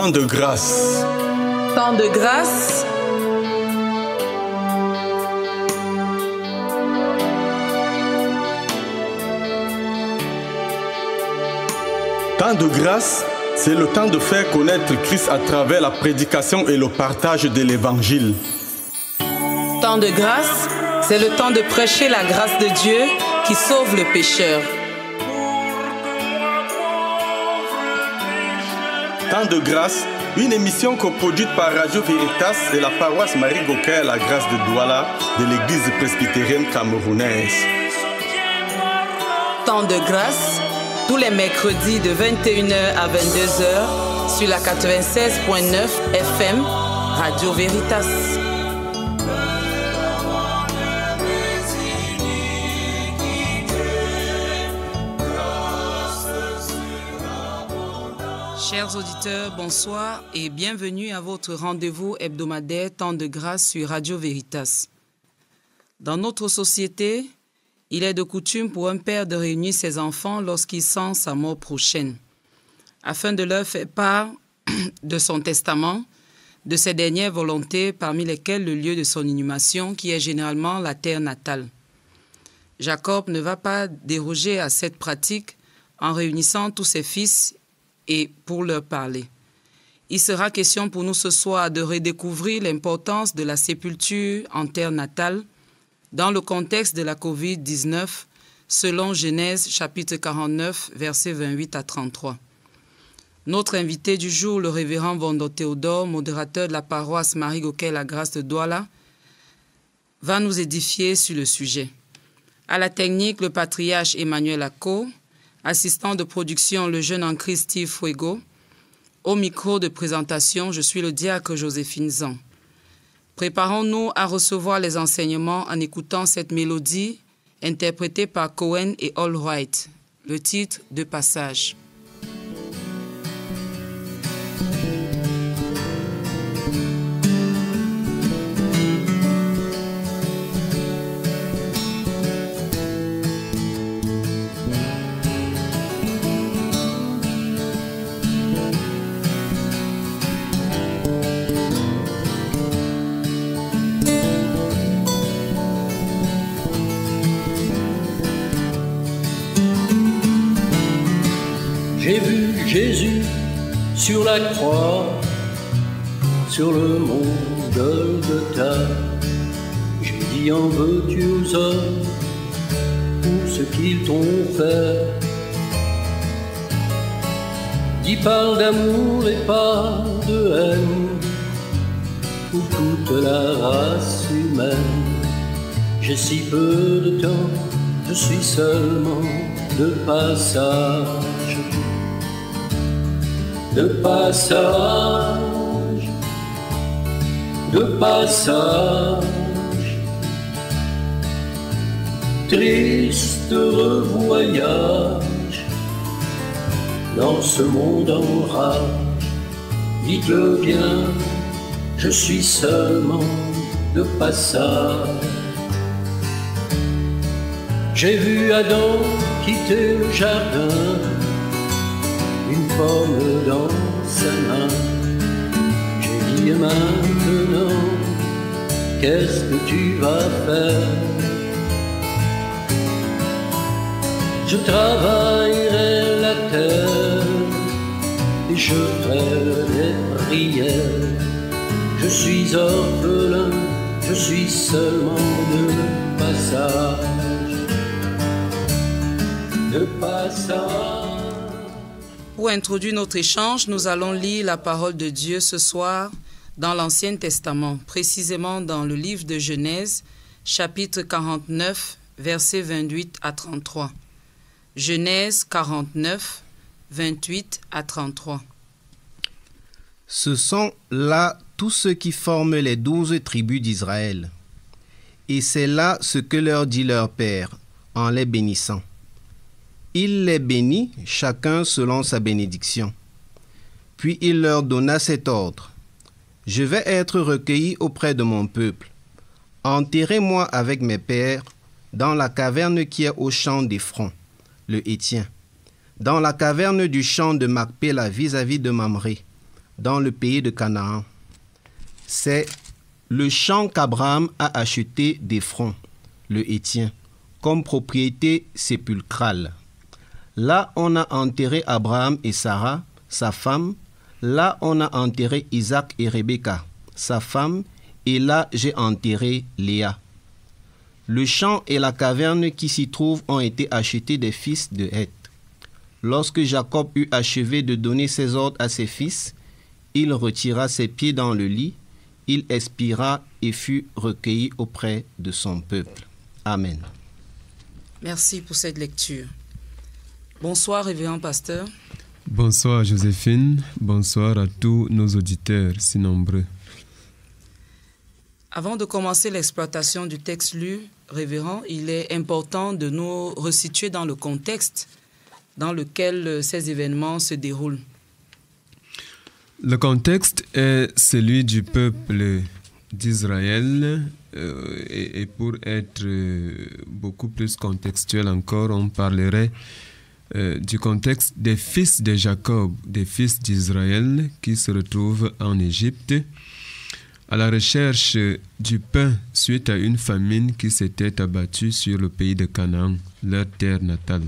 Temps de grâce. Temps de grâce. tant de grâce, c'est le temps de faire connaître Christ à travers la prédication et le partage de l'Évangile. Temps de grâce, c'est le temps de prêcher la grâce de Dieu qui sauve le pécheur. Temps de grâce, une émission coproduite par Radio Veritas et la paroisse Marie Gauquin à la grâce de Douala de l'église presbytérienne camerounaise. Temps de grâce, tous les mercredis de 21h à 22h sur la 96.9 FM Radio Veritas. Chers auditeurs, bonsoir et bienvenue à votre rendez-vous hebdomadaire Temps de grâce sur Radio Veritas. Dans notre société, il est de coutume pour un père de réunir ses enfants lorsqu'il sent sa mort prochaine, afin de leur faire part de son testament, de ses dernières volontés, parmi lesquelles le lieu de son inhumation, qui est généralement la terre natale. Jacob ne va pas déroger à cette pratique en réunissant tous ses fils et pour leur parler. Il sera question pour nous ce soir de redécouvrir l'importance de la sépulture en terre natale dans le contexte de la COVID-19 selon Genèse chapitre 49 versets 28 à 33. Notre invité du jour, le révérend Vondo Théodore, modérateur de la paroisse Marie Gauquet la Grâce de Douala, va nous édifier sur le sujet. À la technique, le patriarche Emmanuel Acco, assistant de production le jeune en Christie Fuego. Au micro de présentation, je suis le diacre Joséphine Zan. Préparons-nous à recevoir les enseignements en écoutant cette mélodie interprétée par Cohen et Allwright, le titre de passage. la croix sur le monde mont Ta, J'ai dit en veux-tu aux hommes pour ce qu'ils t'ont fait. qui parle d'amour et pas de haine pour toute la race humaine. J'ai si peu de temps, je suis seulement de passage de passage, de passage. Triste revoyage dans ce monde en rage. Dites-le bien, je suis seulement de passage. J'ai vu Adam quitter le jardin dans sa main. J'ai dit maintenant, qu'est-ce que tu vas faire Je travaillerai la terre et je ferai des prières. Je suis orphelin, je suis seulement de passage. De passage. Pour introduire notre échange, nous allons lire la parole de Dieu ce soir dans l'Ancien Testament, précisément dans le livre de Genèse, chapitre 49, versets 28 à 33. Genèse 49, 28 à 33. Ce sont là tous ceux qui forment les douze tribus d'Israël. Et c'est là ce que leur dit leur Père en les bénissant il les bénit, chacun selon sa bénédiction. Puis il leur donna cet ordre. Je vais être recueilli auprès de mon peuple. Enterrez-moi avec mes pères dans la caverne qui est au champ des fronts, le Hétien, dans la caverne du champ de Macpéla vis-à-vis de Mamré, dans le pays de Canaan. C'est le champ qu'Abraham a acheté des fronts, le Hétien, comme propriété sépulcrale. Là, on a enterré Abraham et Sarah, sa femme. Là, on a enterré Isaac et Rebecca, sa femme. Et là, j'ai enterré Léa. Le champ et la caverne qui s'y trouvent ont été achetés des fils de Heth. Lorsque Jacob eut achevé de donner ses ordres à ses fils, il retira ses pieds dans le lit, il expira et fut recueilli auprès de son peuple. Amen. Merci pour cette lecture. Bonsoir, Révérend Pasteur. Bonsoir, Joséphine. Bonsoir à tous nos auditeurs si nombreux. Avant de commencer l'exploitation du texte lu, Révérend, il est important de nous resituer dans le contexte dans lequel euh, ces événements se déroulent. Le contexte est celui du peuple d'Israël euh, et, pour être euh, beaucoup plus contextuel encore, on parlerait euh, du contexte des fils de Jacob, des fils d'Israël qui se retrouvent en Égypte à la recherche du pain suite à une famine qui s'était abattue sur le pays de Canaan, leur terre natale.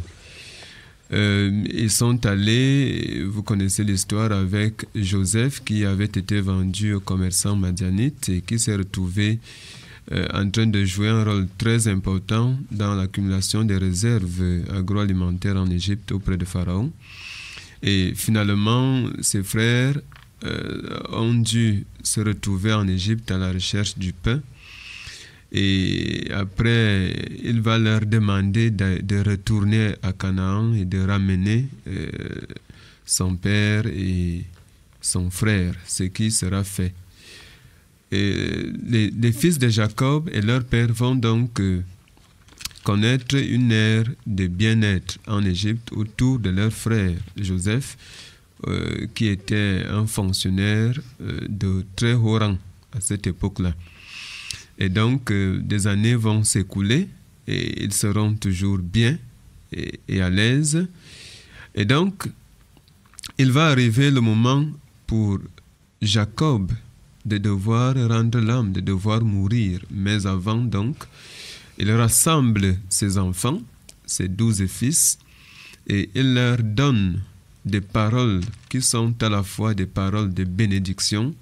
Euh, ils sont allés, vous connaissez l'histoire, avec Joseph qui avait été vendu au commerçant madianite et qui s'est retrouvé euh, en train de jouer un rôle très important dans l'accumulation des réserves agroalimentaires en Égypte auprès de Pharaon. Et finalement, ses frères euh, ont dû se retrouver en Égypte à la recherche du pain. Et après, il va leur demander de, retourner à Canaan et de ramener euh, son père et son frère, ce qui sera fait les, fils de Jacob et leur père vont donc euh, connaître une ère de bien-être en Égypte autour de leur frère Joseph, euh, qui était un fonctionnaire euh, de très haut rang à cette époque-là. Et donc, des années vont s'écouler et ils seront toujours bien et à l'aise. Et donc, il va arriver le moment pour Jacob de devoir rendre l'âme, de devoir mourir. Mais avant donc, il rassemble ses enfants, ses douze fils, et il leur donne des paroles qui sont à la fois des paroles de bénédiction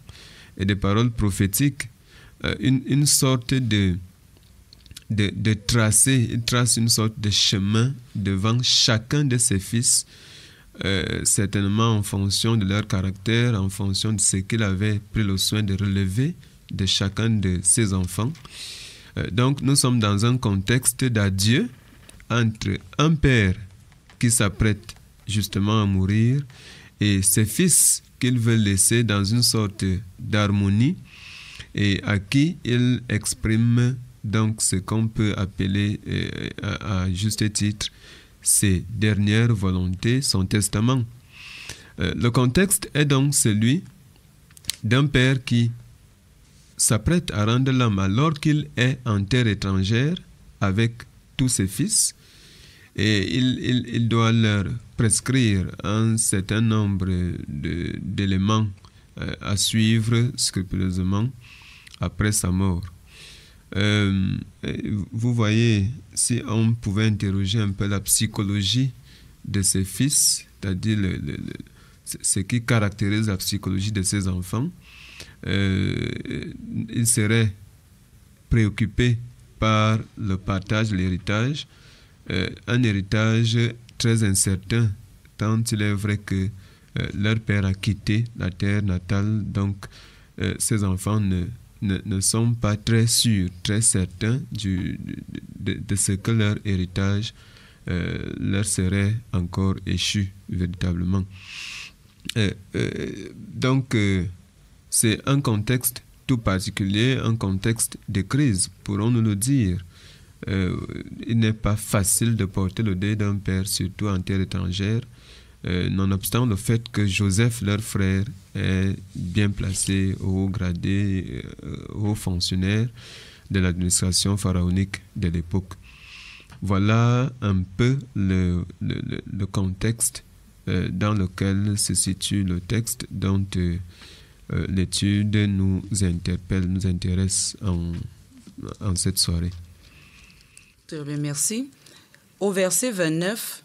et des paroles prophétiques, euh, une, une sorte de, de, de tracé, trace une sorte de chemin devant chacun de ses fils euh, certainement en fonction de leur caractère, en fonction de ce qu'il avait pris le soin de relever de chacun de ses enfants. Euh, donc nous sommes dans un contexte d'adieu entre un père qui s'apprête justement à mourir et ses fils qu'il veut laisser dans une sorte d'harmonie et à qui il exprime donc ce qu'on peut appeler euh, à juste titre ses dernières volontés, son testament. Euh, le contexte est donc celui d'un père qui s'apprête à rendre l'âme alors qu'il est en terre étrangère avec tous ses fils et il, doit leur prescrire un certain nombre d'éléments euh, à suivre scrupuleusement après sa mort. Euh, euh, vous voyez, si on pouvait interroger un peu la psychologie de ses fils, c'est-à-dire ce qui caractérise la psychologie de ses enfants, euh, ils seraient préoccupés par le partage, l'héritage, un héritage très incertain, tant il est vrai que leur père a quitté la terre natale, donc ses enfants ne ne, sont pas très sûrs, très certains de, ce que leur héritage euh, leur serait encore échu véritablement. Euh, euh, donc, c'est un contexte tout particulier, un contexte de crise, pourrons-nous le dire. il n'est pas facile de porter le deuil d'un père, surtout en terre étrangère. Euh, nonobstant le fait que Joseph, leur frère, est bien placé, au gradé, euh, haut fonctionnaire de l'administration pharaonique de l'époque. Voilà un peu le, contexte euh, dans lequel se situe le texte dont l'étude nous interpelle, nous intéresse en, en cette soirée. Très bien, merci. Au verset 29,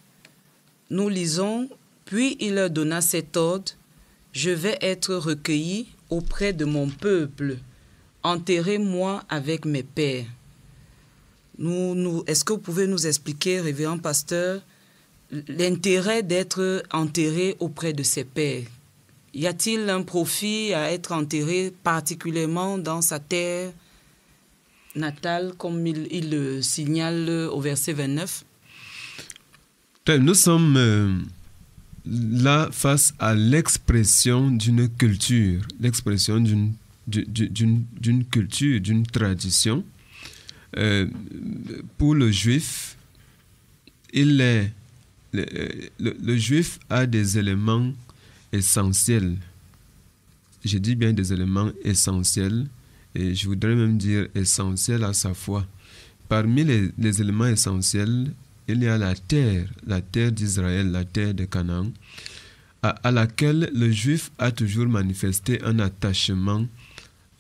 nous lisons puis il leur donna cet ordre, Je vais être recueilli auprès de mon peuple, enterrez-moi avec mes pères. Nous, Est-ce que vous pouvez nous expliquer, révérend pasteur, l'intérêt d'être enterré auprès de ses pères Y a-t-il un profit à être enterré particulièrement dans sa terre natale, comme il, le signale au verset 29 Nous sommes... Euh, là face à l'expression d'une culture, l'expression d'une culture, d'une tradition. Euh, pour le juif, il le, juif a des éléments essentiels. J'ai dit bien des éléments essentiels, et je voudrais même dire essentiels à sa foi. Parmi les éléments essentiels il y a la terre, la terre d'Israël, la terre de Canaan, à, laquelle le juif a toujours manifesté un attachement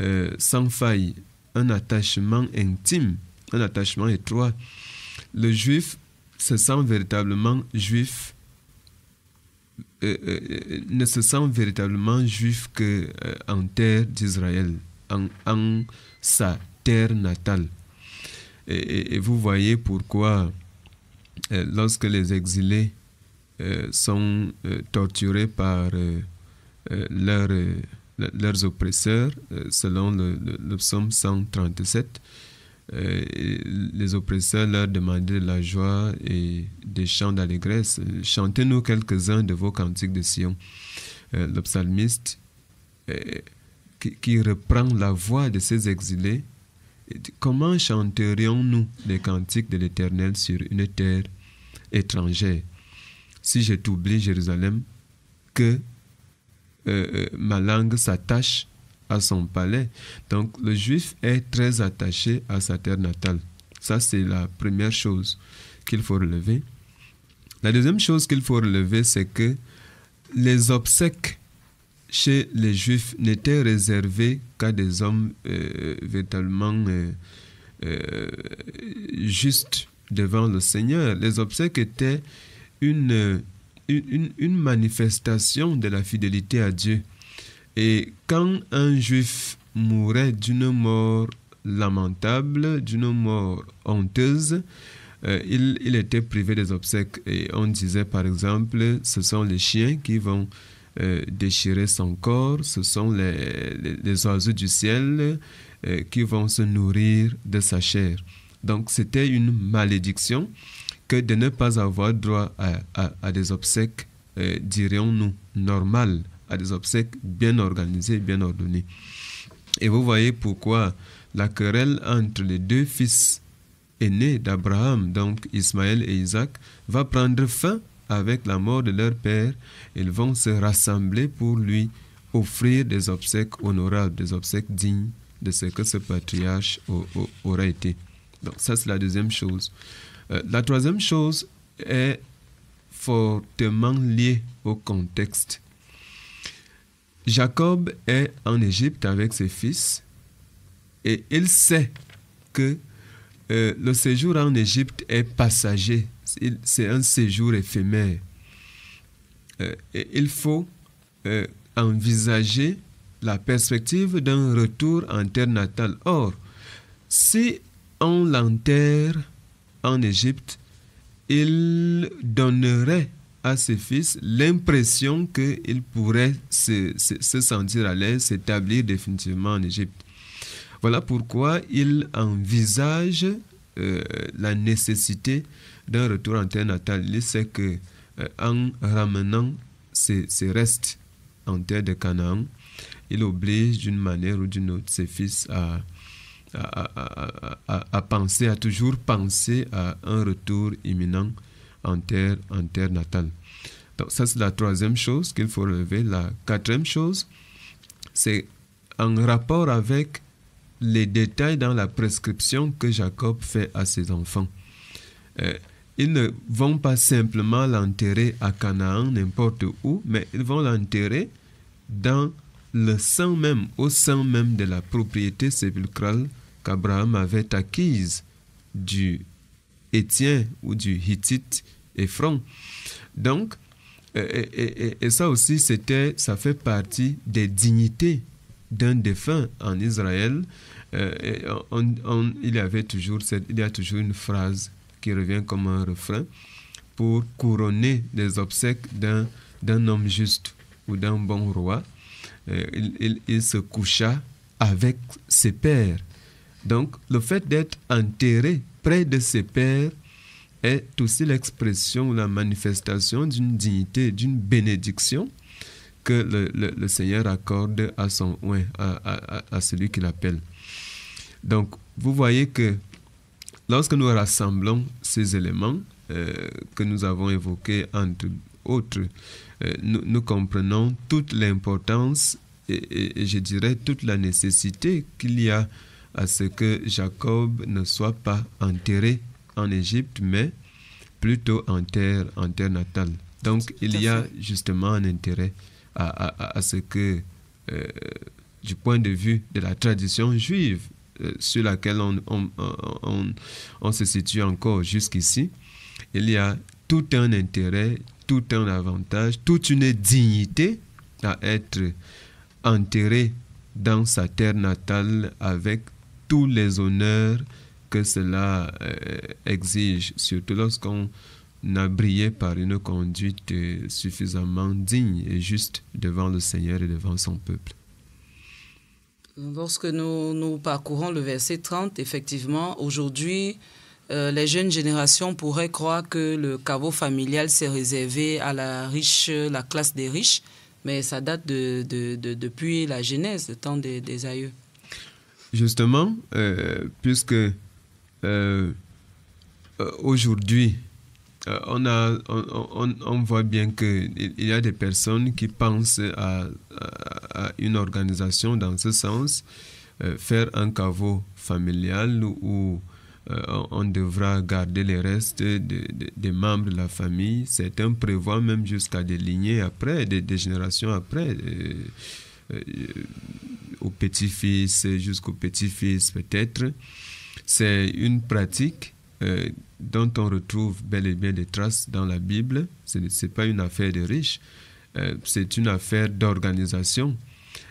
euh, sans faille, un attachement intime, un attachement étroit. Le juif se sent véritablement juif, euh, euh, ne se sent véritablement juif que en terre d'Israël, en, sa terre natale. et vous voyez pourquoi euh, lorsque les exilés euh, sont euh, torturés par leur, leurs oppresseurs, selon le, psaume 137, les oppresseurs leur demandaient de la joie et des chants d'allégresse. Chantez-nous quelques-uns de vos cantiques de Sion. le psalmiste qui, qui, reprend la voix de ces exilés Comment chanterions-nous les cantiques de l'Éternel sur une terre étrangère Si je oublié Jérusalem, que euh, euh, ma langue s'attache à son palais. Donc le juif est très attaché à sa terre natale. Ça, c'est la première chose qu'il faut relever. La deuxième chose qu'il faut relever, c'est que les obsèques chez les Juifs n'était réservé qu'à des hommes euh, véritablement euh, euh, justes devant le Seigneur. Les obsèques étaient une, une, manifestation de la fidélité à Dieu. Et quand un Juif mourait d'une mort lamentable, d'une mort honteuse, il, il, était privé des obsèques. Et on disait par exemple, ce sont les chiens qui vont euh, déchirer son corps. Ce sont les, oiseaux du ciel euh, qui vont se nourrir de sa chair. Donc c'était une malédiction que de ne pas avoir droit à, des obsèques, euh, dirions-nous, normales, à des obsèques bien organisées, bien ordonnées. Et vous voyez pourquoi la querelle entre les deux fils aînés d'Abraham, donc Ismaël et Isaac, va prendre fin avec la mort de leur père, ils vont se rassembler pour lui offrir des obsèques honorables, des obsèques dignes de ce que ce patriarche aura été. Donc ça, c'est la deuxième chose. Euh, la troisième chose est fortement liée au contexte. Jacob est en Égypte avec ses fils et il sait que euh, le séjour en Égypte est passager c'est un séjour éphémère. Euh, et il faut euh, envisager la perspective d'un retour en terre natale. Or, si on l'enterre en Égypte, il donnerait à ses fils l'impression qu'il pourrait se, sentir à l'aise, s'établir définitivement en Égypte. Voilà pourquoi il envisage euh, la nécessité d'un retour en terre natale, il sait que euh, en ramenant ses, restes en terre de Canaan, il oblige d'une manière ou d'une autre ses fils à, à, penser, à toujours penser à un retour imminent en terre, en terre natale. Donc ça, c'est la troisième chose qu'il faut relever. La quatrième chose, c'est en rapport avec les détails dans la prescription que Jacob fait à ses enfants. Euh, ils ne vont pas simplement l'enterrer à Canaan, n'importe où, mais ils vont l'enterrer dans le sang même, au sang même de la propriété sépulcrale qu'Abraham avait acquise du Hétien ou du Hittite Ephron. Donc, et, ça aussi, c'était, ça fait partie des dignités d'un défunt en Israël. Euh, il, avait toujours cette, il y a toujours une phrase qui revient comme un refrain, pour couronner des obsèques d'un, d'un homme juste ou d'un bon roi. Euh, il, il, se coucha avec ses pères. Donc le fait d'être enterré près de ses pères est aussi l'expression, ou la manifestation d'une dignité, d'une bénédiction que le, le, Seigneur accorde à son à, à, à celui qu'il appelle. Donc vous voyez que Lorsque nous rassemblons ces éléments euh, que nous avons évoqués entre autres, euh, nous, comprenons toute l'importance et, je dirais toute la nécessité qu'il y a à ce que Jacob ne soit pas enterré en Égypte, mais plutôt en terre, en terre natale. Donc il y a justement un intérêt à, ce que, euh, du point de vue de la tradition juive, euh, sur laquelle on, se situe encore jusqu'ici, il y a tout un intérêt, tout un avantage, toute une dignité à être enterré dans sa terre natale avec tous les honneurs que cela euh, exige, surtout lorsqu'on a brillé par une conduite euh, suffisamment digne et juste devant le Seigneur et devant son peuple. Lorsque nous, parcourons le verset 30, effectivement, aujourd'hui, euh, les jeunes générations pourraient croire que le caveau familial s'est réservé à la riche, la classe des riches, mais ça date de, depuis la Genèse, le temps des, aïeux. Justement, euh, puisque euh, aujourd'hui, euh, on, on, voit bien qu'il y a des personnes qui pensent à, une organisation dans ce sens, euh, faire un caveau familial où euh, on devra garder les restes des membres de la famille. Certains prévoient même jusqu'à des lignées après, des, des générations après. au petit-fils, jusqu'au petit-fils peut-être. C'est une pratique dont on retrouve bel et bien des traces dans la Bible. Ce n'est pas une affaire de riches, euh, c'est une affaire d'organisation.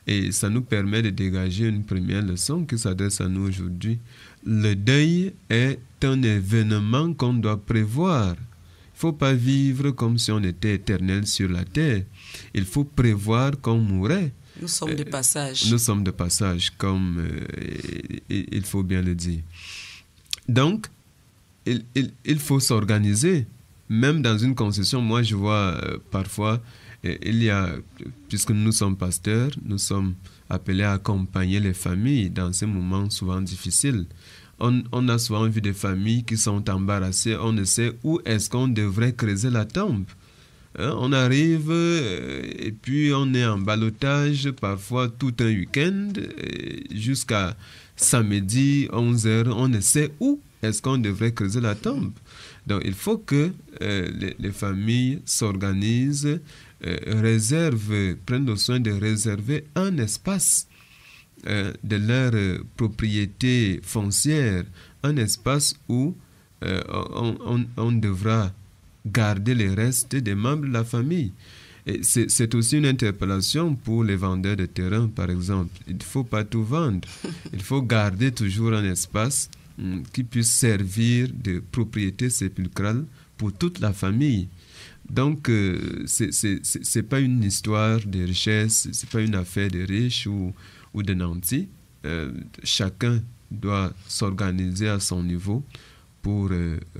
Et ça nous permet de dégager une première leçon qui s'adresse à nous aujourd'hui. Le deuil est un événement qu'on doit prévoir. Il faut pas vivre comme si on était éternel sur la terre. Il faut prévoir qu'on mourrait. Nous sommes de euh, passage. Nous sommes de passage, comme euh, il faut bien le dire. Donc, il, faut s'organiser. Même dans une concession, moi je vois euh, parfois, euh, il y a, puisque nous sommes pasteurs, nous sommes appelés à accompagner les familles dans ces moments souvent difficiles. On, a souvent vu des familles qui sont embarrassées, on ne sait où est-ce qu'on devrait creuser la tombe. Hein, on arrive euh, et puis on est en balotage parfois tout un week-end jusqu'à samedi 11h, on ne sait où est-ce qu'on devrait creuser la tombe Donc, il faut que euh, les, familles s'organisent, euh, réservent, prennent le soin de réserver un espace euh, de leur propriété foncière, un espace où on, on devra garder les restes des membres de la famille. C'est aussi une interpellation pour les vendeurs de terrain, par exemple. Il ne faut pas tout vendre. Il faut garder toujours un espace euh, qui puisse servir de propriété sépulcrale pour toute la famille. Donc, euh, ce n'est pas une histoire de richesse, ce n'est pas une affaire de riches ou, ou de nantis. Euh, chacun doit s'organiser à son niveau pour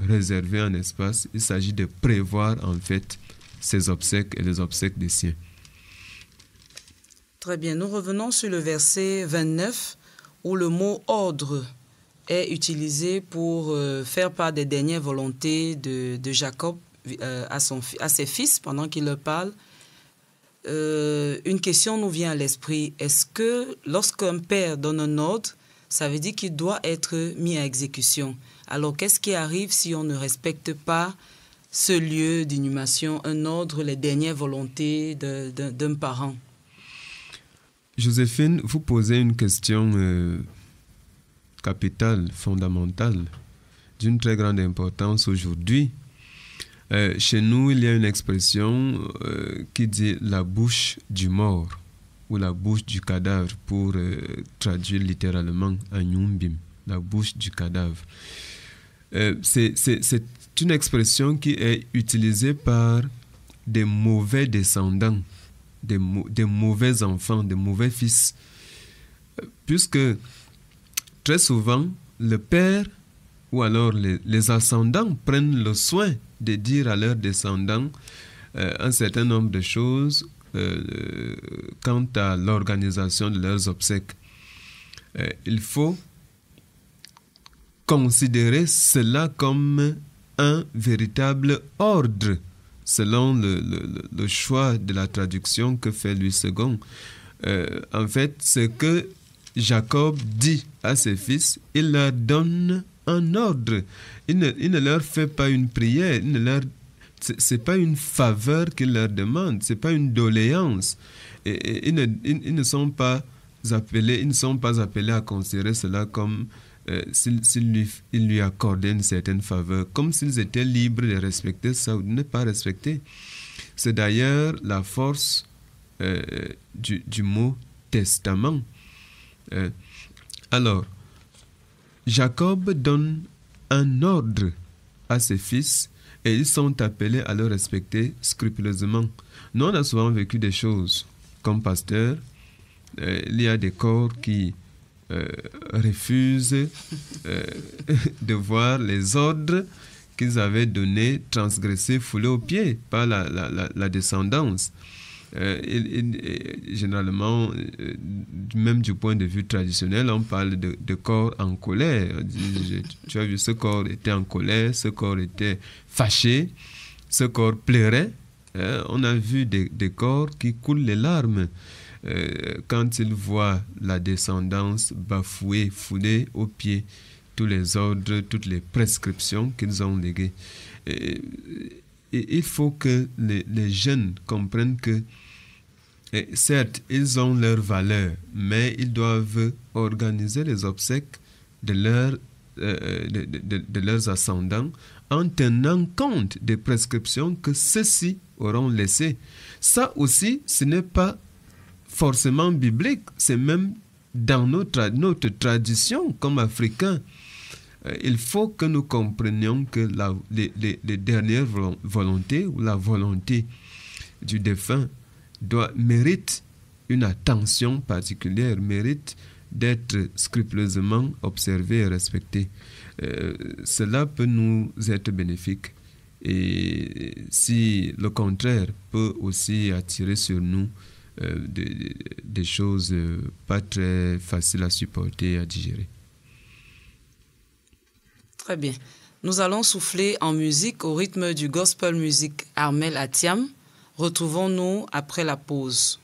réserver un espace. Il s'agit de prévoir en fait ses obsèques et les obsèques des siens. Très bien, nous revenons sur le verset 29 où le mot ordre est utilisé pour euh, faire part des dernières volontés de, Jacob euh, à, son, à, ses fils pendant qu'il leur parle. Euh, une question nous vient à l'esprit. Est-ce que lorsqu'un père donne un ordre, ça veut dire qu'il doit être mis à exécution Alors qu'est-ce qui arrive si on ne respecte pas ce lieu d'inhumation, un ordre, les dernières volontés d'un parent Joséphine, vous posez une question capital fondamental d'une très grande importance aujourd'hui. Euh, chez nous, il y a une expression euh, qui dit la bouche du mort ou la bouche du cadavre pour euh, traduire littéralement en Nyumbim, la bouche du cadavre. C'est une expression qui est utilisée par des mauvais descendants, des, des mauvais enfants, des mauvais fils, puisque très souvent, le père ou alors les, ascendants prennent le soin de dire à leurs descendants euh, un certain nombre de choses euh, quant à l'organisation de leurs obsèques. Euh, il faut considérer cela comme un véritable ordre, selon le, choix de la traduction que fait Louis II. en fait, ce que Jacob dit à ses fils, il leur donne un ordre. Il ne, leur fait pas une prière, Ce n'est c'est pas une faveur qu'il leur demande, c'est pas une doléance. Et, ils, ne, ils, ne, sont pas appelés, ils ne sont pas appelés à considérer cela comme euh, s'il, s'ils lui, il lui accordaient une certaine faveur, comme s'ils étaient libres de respecter ça ou de ne pas respecter. C'est d'ailleurs la force euh, du, du, mot testament. Euh, alors, Jacob donne un ordre à ses fils et ils sont appelés à le respecter scrupuleusement. Nous, on a souvent vécu des choses. Comme pasteur, euh, il y a des corps qui euh, refusent de voir les ordres qu'ils avaient donnés transgressés, foulés aux pieds par la descendance. Euh, généralement, euh, même du point de vue traditionnel, on parle de, corps en colère. tu as vu, ce corps était en colère, ce corps était fâché, ce corps pleurait. Hein. on a vu des, corps qui coulent les larmes euh, quand ils voient la descendance bafouée, foulée aux pied tous les ordres, toutes les prescriptions qu'ils ont léguées. il faut que les jeunes comprennent que et certes, ils ont leur valeur, mais ils doivent organiser les obsèques euh, de, de, leurs ascendants en tenant compte des prescriptions que ceux-ci auront laissées. Ça aussi, ce n'est pas forcément biblique, c'est même dans notre, notre tradition comme Africains. Euh, il faut que nous comprenions que la, les, les dernières volontés ou la volonté du défunt doit, mérite une attention particulière, mérite d'être scrupuleusement observé et respecté. Euh, cela peut nous être bénéfique. Et si le contraire peut aussi attirer sur nous euh, des choses pas très faciles à supporter et à digérer. Très bien. Nous allons souffler en musique au rythme du gospel music Armel Atiam. Retrouvons-nous après la pause.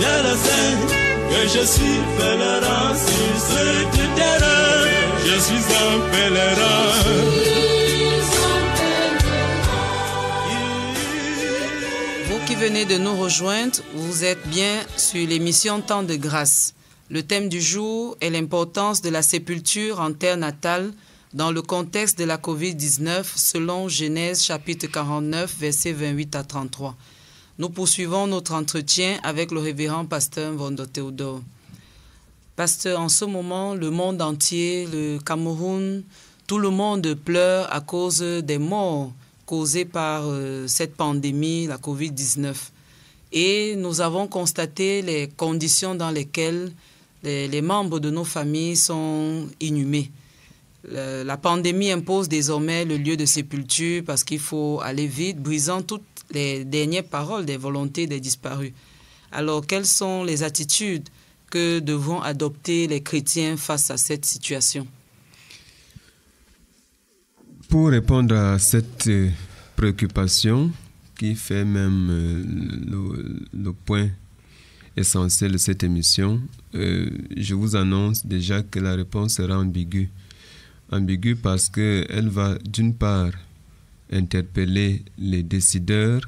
je le sais, que je suis pèlerin sur cette terrain. Je suis un pèlerin. Vous qui venez de nous rejoindre, vous êtes bien sur l'émission Temps de grâce. Le thème du jour est l'importance de la sépulture en terre natale dans le contexte de la COVID-19 selon Genèse chapitre 49 versets 28 à 33. Nous poursuivons notre entretien avec le révérend pasteur Vondo Pasteur, en ce moment, le monde entier, le Cameroun, tout le monde pleure à cause des morts causées par euh, cette pandémie, la COVID-19. Et nous avons constaté les conditions dans lesquelles les, membres de nos familles sont inhumés. la pandémie impose désormais le lieu de sépulture parce qu'il faut aller vite, brisant toute les dernières paroles des volontés des disparus. Alors, quelles sont les attitudes que devront adopter les chrétiens face à cette situation Pour répondre à cette euh, préoccupation qui fait même euh, le, point essentiel de cette émission, euh, je vous annonce déjà que la réponse sera ambiguë. Ambiguë parce qu'elle va d'une part interpeller les décideurs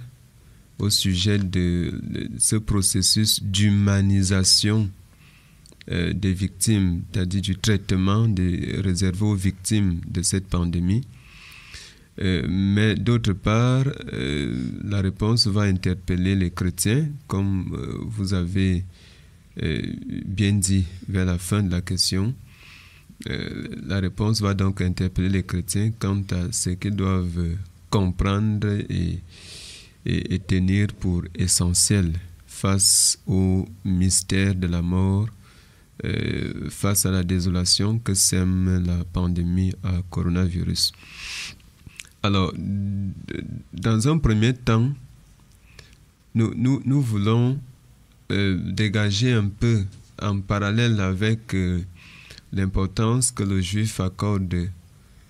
au sujet de ce processus d'humanisation euh, des victimes, c'est-à-dire du traitement des, réservé aux victimes de cette pandémie. Euh, mais d'autre part, euh, la réponse va interpeller les chrétiens, comme vous avez bien dit vers la fin de la question. la réponse va donc interpeller les chrétiens quant à ce qu'ils doivent comprendre et, et, tenir pour essentiel face au mystère de la mort, euh, face à la désolation que sème la pandémie à coronavirus. Alors, dans un premier temps, nous, nous, nous voulons euh, dégager un peu en parallèle avec euh, l'importance que le juif accorde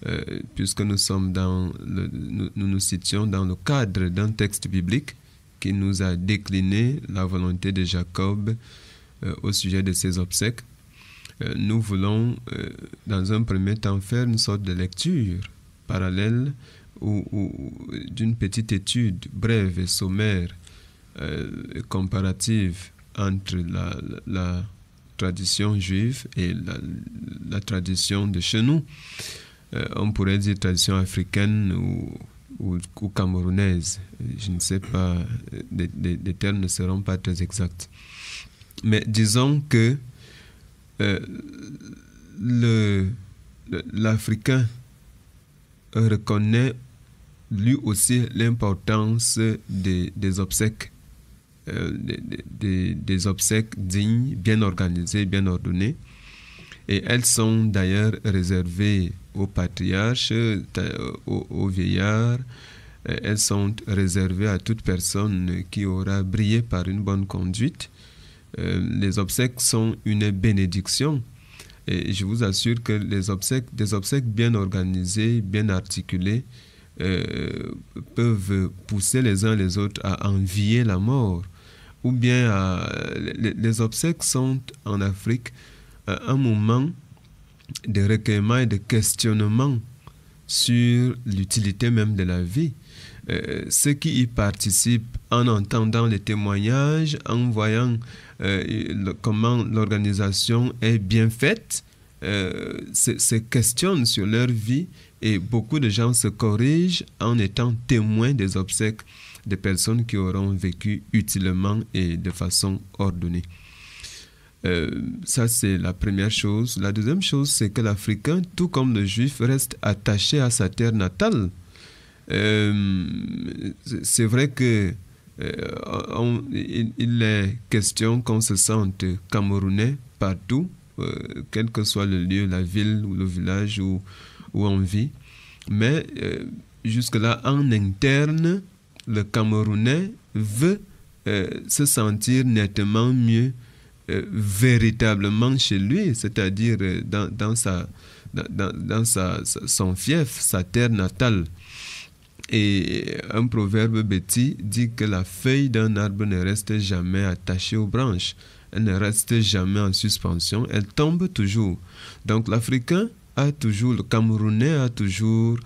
euh, puisque nous sommes dans nous, nous, nous situons dans le cadre d'un texte biblique qui nous a décliné la volonté de Jacob euh, au sujet de ses obsèques, euh, nous voulons dans un premier temps faire une sorte de lecture parallèle ou, d'une petite étude brève et sommaire comparative entre la, tradition juive et la, tradition de chez nous. Euh, on pourrait dire tradition africaine ou, camerounaise. Je ne sais pas, les, termes ne seront pas très exacts. Mais disons que euh, le, l'Africain reconnaît lui aussi l'importance des, obsèques, euh, des, des, obsèques dignes, bien organisées, bien ordonnées. Et elles sont d'ailleurs réservées aux patriarches, aux, vieillards. Elles sont réservées à toute personne qui aura brillé par une bonne conduite. Euh, les obsèques sont une bénédiction. Et je vous assure que les obsèques, des obsèques bien organisées, bien articulées, euh, peuvent pousser les uns les autres à envier la mort. Ou bien euh, les, obsèques sont en Afrique un moment des recueillement et de questionnement sur l'utilité même de la vie. Euh, ceux qui y participent en entendant les témoignages, en voyant euh, comment l'organisation est bien faite, euh, se, se, questionnent sur leur vie et beaucoup de gens se corrigent en étant témoins des obsèques des personnes qui auront vécu utilement et de façon ordonnée. Euh, ça, c'est la première chose. La deuxième chose, c'est que l'Africain, tout comme le Juif, reste attaché à sa terre natale. Euh, c'est vrai que euh, il, est question qu'on se sente camerounais partout, quel que soit le lieu, la ville ou le village où on vit. Mais jusque-là, en interne, le Camerounais veut se sentir nettement mieux euh, véritablement chez lui, c'est-à-dire euh, dans, sa, dans, sa, son fief, sa terre natale. Et un proverbe bêti dit que la feuille d'un arbre ne reste jamais attachée aux branches. Elle ne reste jamais en suspension, elle tombe toujours. Donc l'Africain a toujours, le Camerounais a toujours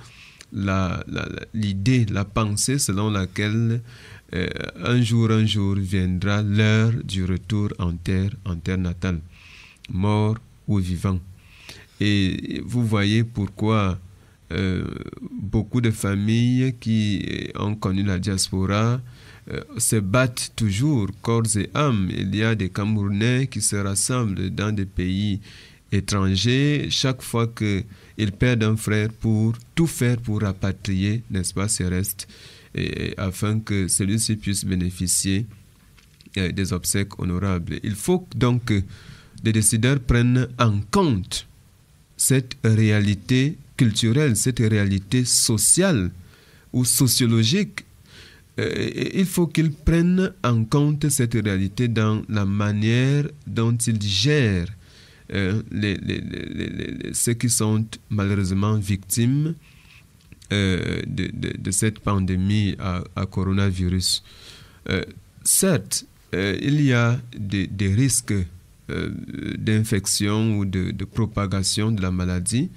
l'idée, la, la, pensée selon laquelle euh, un jour, un jour viendra l'heure du retour en terre, en terre natale, mort ou vivant. Et vous voyez pourquoi euh, beaucoup de familles qui ont connu la diaspora euh, se battent toujours corps et âme. Il y a des Camerounais qui se rassemblent dans des pays étrangers chaque fois qu'ils perdent un frère pour tout faire pour rapatrier, n'est-ce pas, ces restes afin que celui-ci puisse bénéficier euh, des obsèques honorables. Il faut donc que les décideurs prennent en compte cette réalité culturelle, cette réalité sociale ou sociologique. Euh, il faut qu'ils prennent en compte cette réalité dans la manière dont ils gèrent euh, ceux qui sont malheureusement victimes euh, de, cette pandémie à, coronavirus. Euh, certes, euh, il y a des, risques d'infection ou de, propagation de la maladie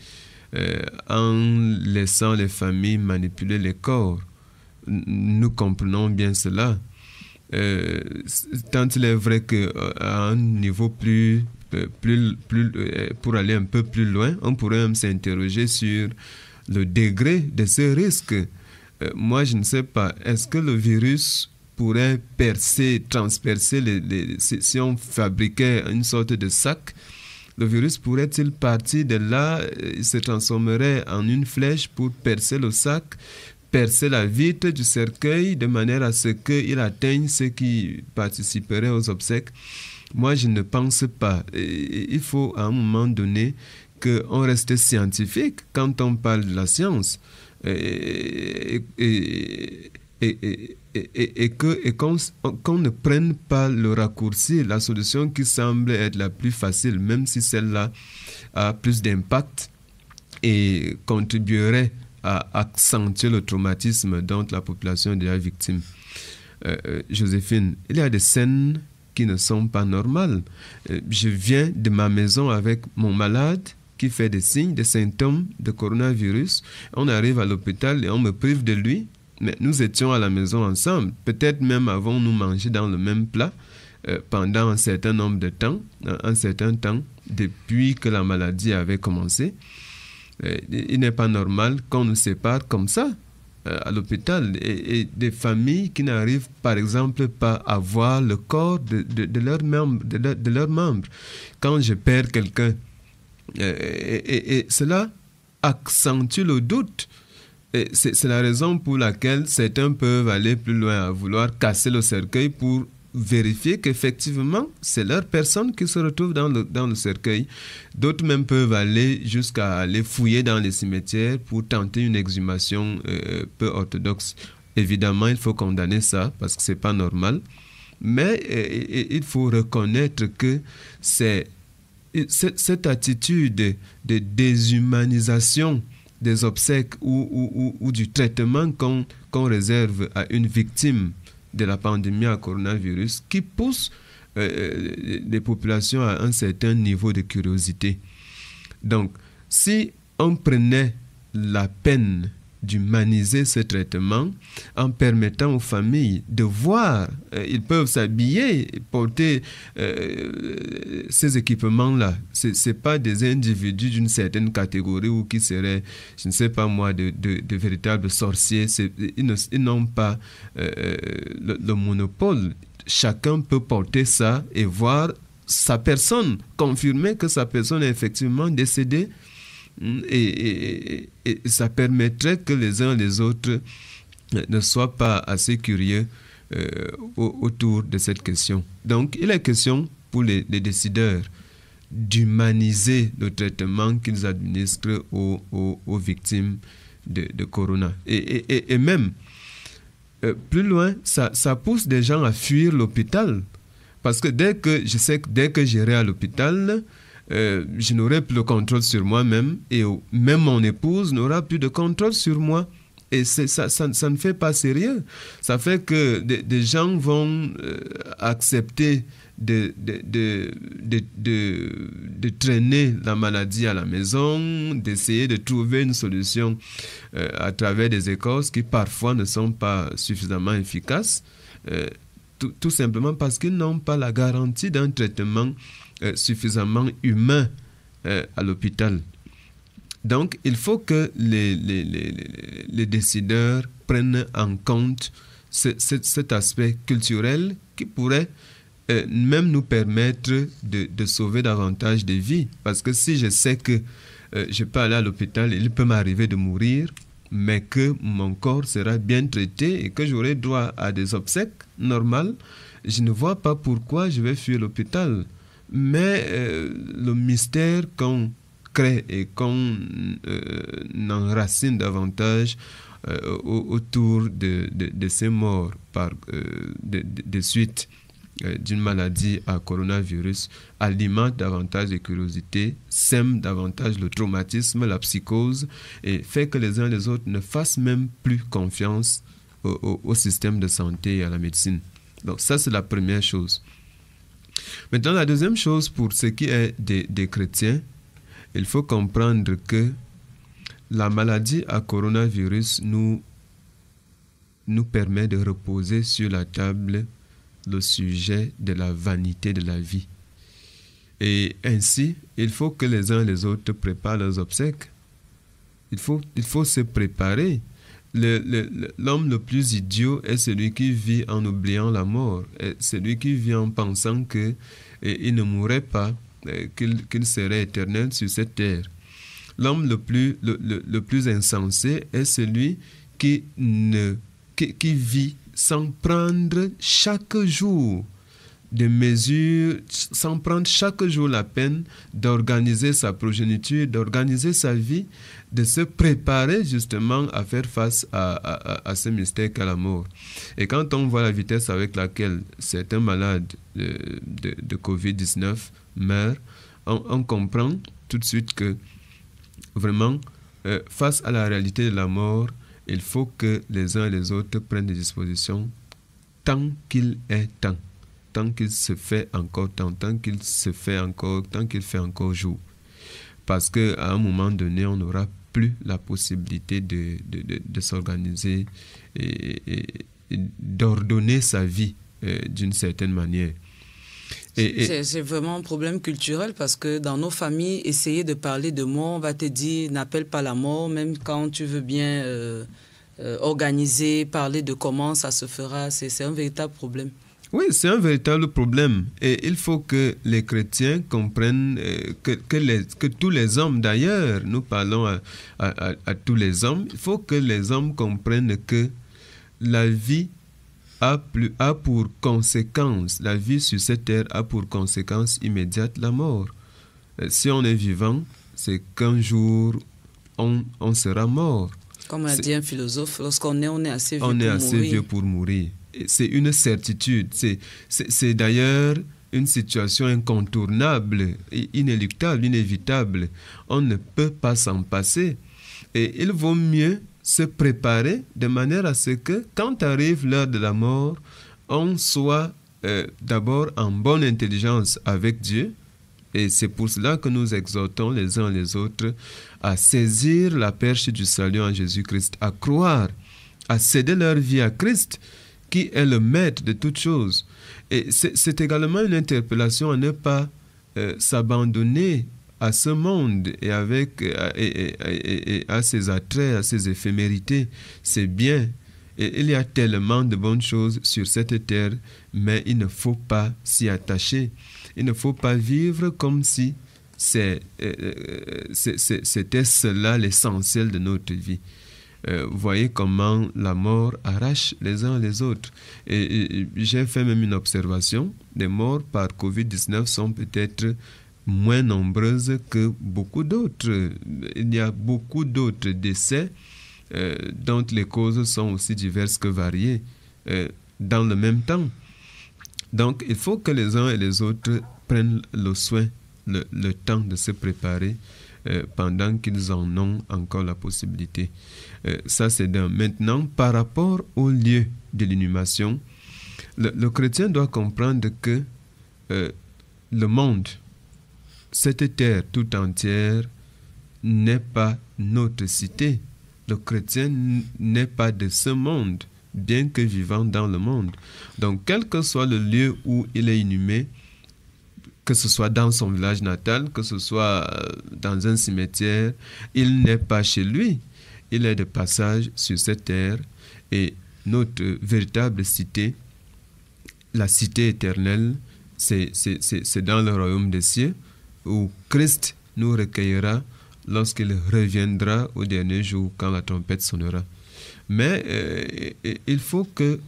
en laissant les familles manipuler les corps. Nous comprenons bien cela. tant il est vrai qu'à un niveau plus plus, plus, pour aller un peu plus loin, on pourrait même s'interroger sur le degré de ce risque. Euh, moi, je ne sais pas. Est-ce que le virus pourrait percer, transpercer les, si on fabriquait une sorte de sac le virus pourrait-il partir de là, euh, il se transformerait en une flèche pour percer le sac, percer la vitre du cercueil de manière à ce qu'il atteigne ceux qui participeraient aux obsèques Moi, je ne pense pas. Il faut à un moment donné qu'on reste scientifique quand on parle de la science et, et, et, qu'on ne prenne pas le raccourci, la solution qui semble être la plus facile, même si celle-là a plus d'impact et contribuerait à accentuer le traumatisme dont la population est déjà victime. Euh, euh Joséphine, il y a des scènes qui ne sont pas normales. Euh, je viens de ma maison avec mon malade qui fait des signes, des symptômes de coronavirus. On arrive à l'hôpital et on me prive de lui. Mais nous étions à la maison ensemble. Peut-être même avons-nous mangé dans le même plat euh, pendant un certain nombre de temps, euh, un certain temps depuis que la maladie avait commencé. Euh, il n'est pas normal qu'on nous sépare comme ça à l'hôpital et, des familles qui n'arrivent par exemple pas à voir le corps de, leurs membres. Quand je perds quelqu'un, et, cela accentue le doute. C'est la raison pour laquelle certains peuvent aller plus loin à vouloir casser le cercueil pour vérifier qu'effectivement, c'est leur personne qui se retrouve dans le, dans le cercueil. D'autres même peuvent aller jusqu'à aller fouiller dans les cimetières pour tenter une exhumation euh, peu orthodoxe. Évidemment, il faut condamner ça parce que ce n'est pas normal. Mais il faut reconnaître que c'est cette attitude de déshumanisation des obsèques ou, du traitement qu'on réserve à une victime de la pandémie à coronavirus qui pousse euh, euh, les populations à un certain niveau de curiosité. Donc, si on prenait la peine d'humaniser ce traitement en permettant aux familles de voir. Euh, ils peuvent s'habiller, porter euh, ces équipements-là. c'est pas des individus d'une certaine catégorie ou qui seraient, je ne sais pas moi, de, véritables sorciers. Ils n'ont pas euh, le, le monopole. Chacun peut porter ça et voir sa personne, confirmer que sa personne est effectivement décédée et, ça permettrait que les uns les autres euh, ne soient pas assez curieux euh, autour de cette question. Donc, il est question pour les, décideurs d'humaniser le traitement qu'ils administrent aux, victimes de, Corona. Et, même, euh, plus loin, ça, ça, pousse des gens à fuir l'hôpital. Parce que dès que je sais que dès que j'irai à l'hôpital, euh, je n'aurai plus le contrôle sur moi-même et même mon épouse n'aura plus de contrôle sur moi. Et ça, ça, ne fait pas sérieux. Ça fait que des, gens vont euh, accepter de de, de, de, traîner la maladie à la maison, d'essayer de trouver une solution euh, à travers des écorces qui parfois ne sont pas suffisamment efficaces, tout, simplement parce qu'ils n'ont pas la garantie d'un traitement euh, suffisamment humain euh, à l'hôpital. Donc, il faut que les, les, décideurs prennent en compte cet aspect culturel qui pourrait euh, même nous permettre de, sauver davantage de vies. Parce que si je sais que je peux aller à l'hôpital il peut m'arriver de mourir, mais que mon corps sera bien traité et que j'aurai droit à des obsèques normales, je ne vois pas pourquoi je vais fuir l'hôpital. Mais euh, le mystère qu'on crée et qu'on euh, enracine davantage euh, autour de, ces morts par, de, suite d'une maladie à coronavirus alimente davantage les curiosités, sème davantage le traumatisme, la psychose et fait que les uns et les autres ne fassent même plus confiance au système de santé et à la médecine. Donc ça, c'est la première chose. Maintenant, la deuxième chose pour ce qui est des, chrétiens, il faut comprendre que la maladie à coronavirus nous, nous permet de reposer sur la table le sujet de la vanité de la vie. Et ainsi, il faut que les uns et les autres préparent leurs obsèques. il faut se préparer L'homme le, plus idiot est celui qui vit en oubliant la mort, celui qui vit en pensant il ne mourrait pas, qu'il serait éternel sur cette terre. L'homme le plus, le, plus insensé est celui qui, ne, qui, qui vit sans prendre chaque jour des mesures sans prendre chaque jour la peine d'organiser sa progéniture, d'organiser sa vie, de se préparer justement à faire face à, à, ce mystère qu'est la mort. Et quand on voit la vitesse avec laquelle certains malades de, Covid-19 meurent, on, comprend tout de suite que vraiment, euh, face à la réalité de la mort, il faut que les uns et les autres prennent des dispositions tant qu'il est temps tant qu'il se fait encore tant, tant qu'il se fait encore, tant qu'il fait encore jour. Parce qu'à un moment donné, on n'aura plus la possibilité de, de, s'organiser et, d'ordonner sa vie euh, d'une certaine manière. C'est vraiment un problème culturel parce que dans nos familles, essayer de parler de mort, on va te dire n'appelle pas la mort, même quand tu veux bien euh, euh, organiser, parler de comment ça se fera, c'est un véritable problème. Oui, c'est un véritable problème. Et il faut que les chrétiens comprennent, euh, que, que, tous les hommes d'ailleurs, nous parlons à, tous les hommes, il faut que les hommes comprennent que la vie a, pour conséquence, la vie sur cette terre a pour conséquence immédiate la mort. Euh, si on est vivant, c'est qu'un jour, on, sera mort. Comme a dit un philosophe, lorsqu'on est, on est assez vieux pour est assez vieux pour mourir c'est une certitude. C'est d'ailleurs une situation incontournable, inéluctable, inévitable. On ne peut pas s'en passer. Et il vaut mieux se préparer de manière à ce que, quand arrive l'heure de la mort, on soit euh, d'abord en bonne intelligence avec Dieu. Et c'est pour cela que nous exhortons les uns les autres à saisir la perche du salut en Jésus-Christ, à croire, à céder leur vie à Christ qui est le maître de toutes choses. Et c'est également une interpellation à ne pas euh, s'abandonner à ce monde et, avec, euh, et, à ses attraits, à ses éphémérités. C'est bien. Et il y a tellement de bonnes choses sur cette terre, mais il ne faut pas s'y attacher. Il ne faut pas vivre comme si euh, c'était cela l'essentiel de notre vie. Euh, voyez comment la mort arrache les uns les autres. Et, j'ai fait même une observation, les morts par Covid-19 sont peut-être moins nombreuses que beaucoup d'autres. Il y a beaucoup d'autres décès euh, dont les causes sont aussi diverses que variées euh, dans le même temps. Donc il faut que les uns et les autres prennent le soin, le temps de se préparer euh, pendant qu'ils en ont encore la possibilité. Euh, ça, c'est d'un. Maintenant, par rapport au lieu de l'inhumation, le, chrétien doit comprendre que euh, le monde, cette terre tout entière, n'est pas notre cité. Le chrétien n'est pas de ce monde, bien que vivant dans le monde. Donc, quel que soit le lieu où il est inhumé, que ce soit dans son village natal, que ce soit euh, dans un cimetière, il n'est pas chez lui. Il est de passage sur cette terre et notre véritable cité, la cité éternelle, c'est dans le royaume des cieux où Christ nous recueillera lorsqu'il reviendra au dernier jour quand la trompette sonnera. Mais euh, il faut que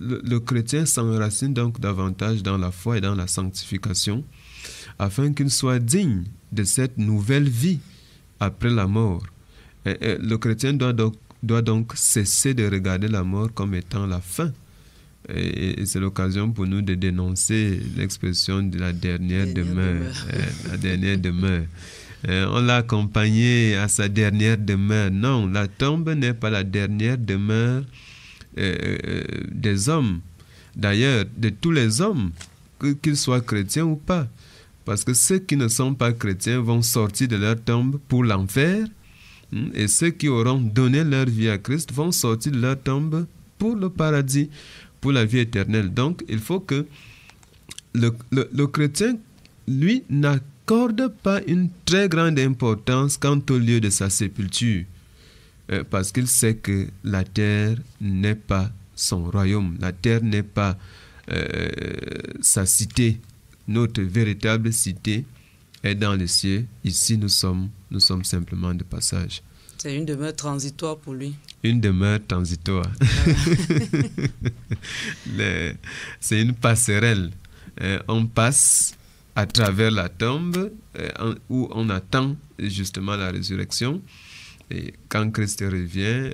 le, le chrétien s'enracine donc davantage dans la foi et dans la sanctification afin qu'il soit digne de cette nouvelle vie après la mort. le chrétien doit donc, doit donc cesser de regarder la mort comme étant la fin. Et, c'est l'occasion pour nous de dénoncer l'expression de la dernière, eh, la dernière demeure. Eh, on l'a accompagné à sa dernière demeure. Non, la tombe n'est pas la dernière demeure eh, des hommes. D'ailleurs, de tous les hommes, qu'ils soient chrétiens ou pas parce que ceux qui ne sont pas chrétiens vont sortir de leur tombe pour l'enfer, hmm, et ceux qui auront donné leur vie à Christ vont sortir de leur tombe pour le paradis, pour la vie éternelle. Donc, il faut que le, chrétien, lui, n'accorde pas une très grande importance quant au lieu de sa sépulture, euh, parce qu'il sait que la terre n'est pas son royaume, la terre n'est pas euh, sa cité, notre véritable cité est dans les cieux. Ici, nous sommes, nous sommes simplement de passage. C'est une demeure transitoire pour lui. Une demeure transitoire. Ah c'est une passerelle. Euh, on passe à travers la tombe euh, où on attend justement la résurrection. Et quand Christ revient,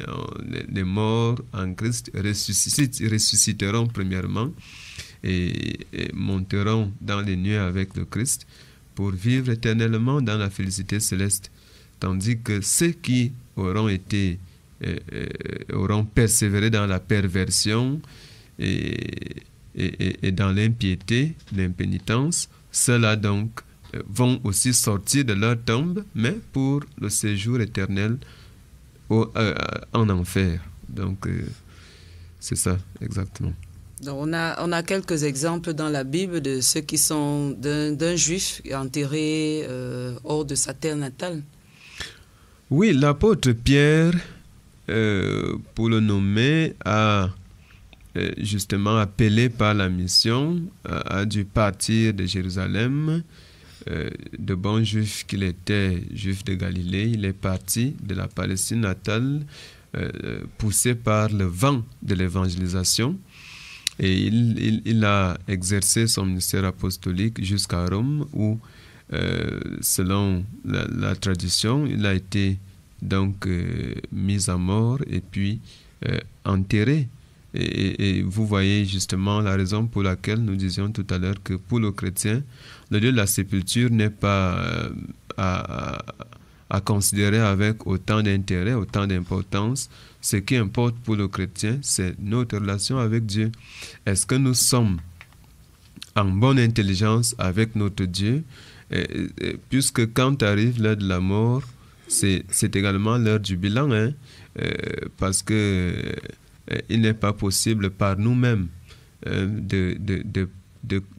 les, morts en Christ ressusciteront premièrement et, monteront dans les nuées avec le Christ pour vivre éternellement dans la félicité céleste, tandis que ceux qui auront été euh, euh, auront persévéré dans la perversion et, et, dans l'impiété, l'impénitence, ceux-là donc euh, vont aussi sortir de leur tombe, mais pour le séjour éternel en enfer. Donc, c'est ça, exactement on, a, quelques exemples dans la Bible de ceux qui sont d'un juif enterré euh, hors de sa terre natale. Oui, l'apôtre Pierre, euh, pour le nommer, a euh, justement appelé par la mission, a, dû partir de Jérusalem. de bon juif qu'il était, juif de Galilée, il est parti de la Palestine natale, poussé par le vent de l'évangélisation. Et il, a exercé son ministère apostolique jusqu'à Rome, où, euh, selon la, tradition, il a été donc euh, mis à mort et puis euh, enterré. Et, vous voyez justement la raison pour laquelle nous disions tout à l'heure que pour le chrétien, le lieu de la sépulture n'est pas à, considérer avec autant d'intérêt, autant d'importance ce qui importe pour le chrétien, c'est notre relation avec Dieu. Est-ce que nous sommes en bonne intelligence avec notre Dieu, puisque quand arrive l'heure de la mort, c'est également l'heure du bilan, hein. euh, parce que euh, il n'est pas possible par nous-mêmes euh, de, de,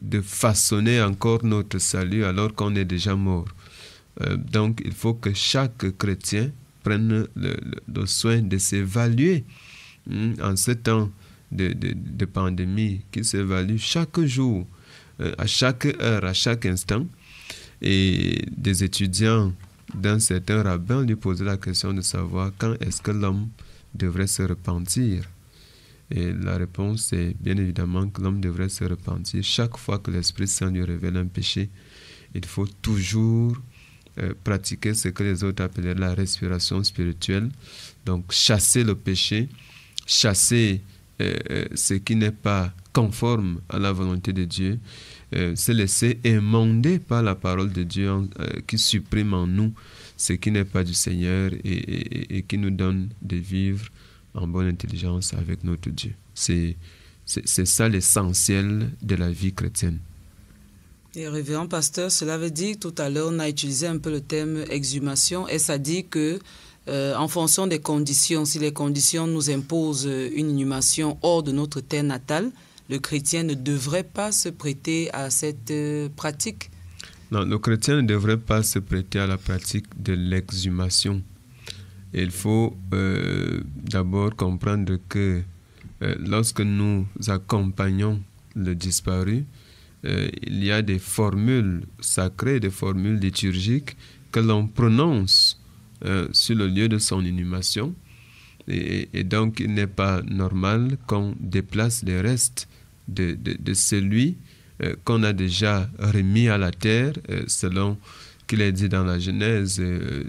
de, façonner encore notre salut alors qu'on est déjà mort. donc il faut que chaque chrétien prennent le, soin de s'évaluer hein, en ce temps de, pandémie, qui s'évalue chaque jour, euh, à chaque heure, à chaque instant. Et des étudiants d'un certain rabbin lui posaient la question de savoir quand est-ce que l'homme devrait se repentir. Et la réponse est bien évidemment que l'homme devrait se repentir chaque fois que l'Esprit Saint lui révèle un péché. Il faut toujours euh, pratiquer ce que les autres appelaient la respiration spirituelle, donc chasser le péché, chasser euh, euh, ce qui n'est pas conforme à la volonté de Dieu, se laisser émander par la parole de Dieu qui supprime en nous ce qui n'est pas du Seigneur et, et, qui nous donne de vivre en bonne intelligence avec notre Dieu. C'est ça l'essentiel de la vie chrétienne. Et révérend pasteur, cela veut dire tout à l'heure, on a utilisé un peu le terme exhumation et ça dit que euh, en fonction des conditions, si les conditions nous imposent une inhumation hors de notre terre natale, le chrétien ne devrait pas se prêter à cette euh, pratique. Non, le chrétien ne devrait pas se prêter à la pratique de l'exhumation. Il faut euh, d'abord comprendre que lorsque nous accompagnons le disparu, euh, il y a des formules sacrées, des formules liturgiques que l'on prononce euh, sur le lieu de son inhumation. Et, donc, il n'est pas normal qu'on déplace les restes de, celui euh, qu'on a déjà remis à la terre, selon qu'il est dit dans la Genèse,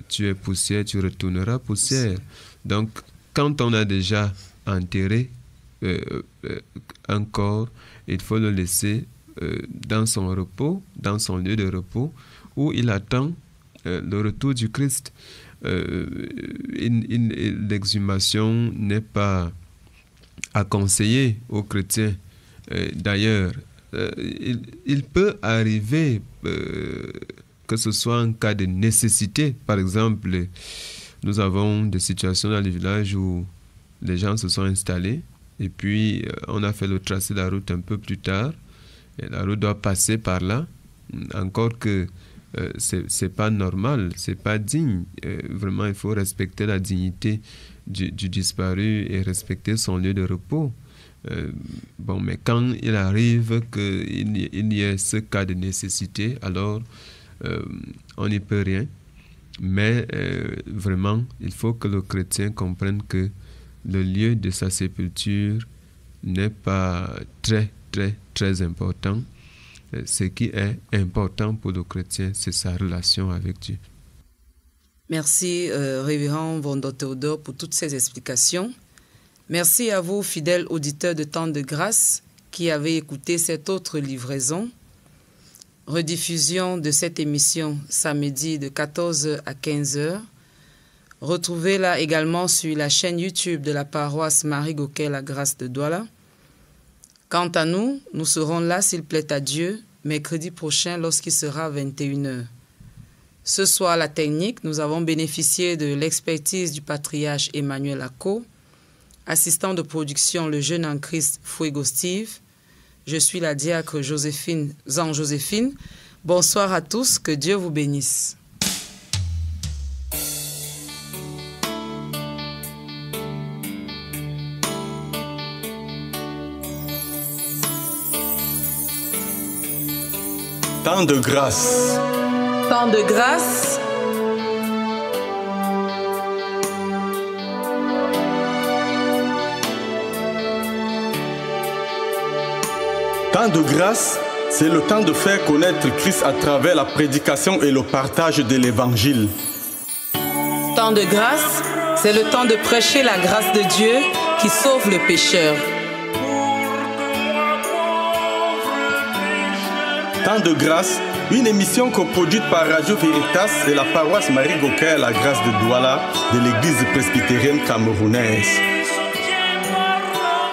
tu es poussière, tu retourneras poussière. Donc, quand on a déjà enterré un corps, il faut le laisser euh, dans son repos, dans son lieu de repos, où il attend euh, le retour du Christ. Euh, l'exhumation n'est pas à conseiller aux chrétiens. D'ailleurs, il, il, peut arriver que ce soit en cas de nécessité. Par exemple, nous avons des situations dans les villages où les gens se sont installés et puis on a fait le tracé de la route un peu plus tard la route doit passer par là, encore que euh, ce c'est pas normal, c'est pas digne. Euh, vraiment, il faut respecter la dignité du, disparu et respecter son lieu de repos. Euh, bon, mais quand il arrive qu'il il y ait ce cas de nécessité, alors on n'y peut rien. Mais vraiment, il faut que le chrétien comprenne que le lieu de sa sépulture n'est pas très très, très important. Euh, ce qui est important pour le chrétien, c'est sa relation avec Dieu. Merci, euh, Révérend Vondo Théodore, pour toutes ces explications. Merci à vous, fidèles auditeurs de Temps de Grâce, qui avez écouté cette autre livraison. Rediffusion de cette émission samedi de 14h à 15h. Retrouvez-la également sur la chaîne YouTube de la paroisse Marie Gauquet, la grâce de Douala. Quant à nous, nous serons là, s'il plaît à Dieu, mercredi prochain lorsqu'il sera 21h. Ce soir, la technique, nous avons bénéficié de l'expertise du patriarche Emmanuel Acco, assistant de production Le Jeune en Christ Fuego Steve. Je suis la diacre Joséphine, Zan Joséphine. Bonsoir à tous, que Dieu vous bénisse. Temps de grâce. Temps de grâce. Temps de grâce, c'est le temps de faire connaître Christ à travers la prédication et le partage de l'Évangile. Temps de grâce, c'est le temps de prêcher la grâce de Dieu qui sauve le pécheur. Temps de grâce, une émission coproduite par Radio Veritas et la paroisse Marie Gauquin à la grâce de Douala de l'église presbytérienne camerounaise.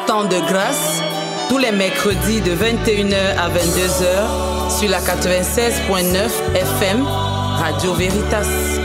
Temps de grâce, tous les mercredis de 21h à 22h sur la 96.9 FM Radio Veritas.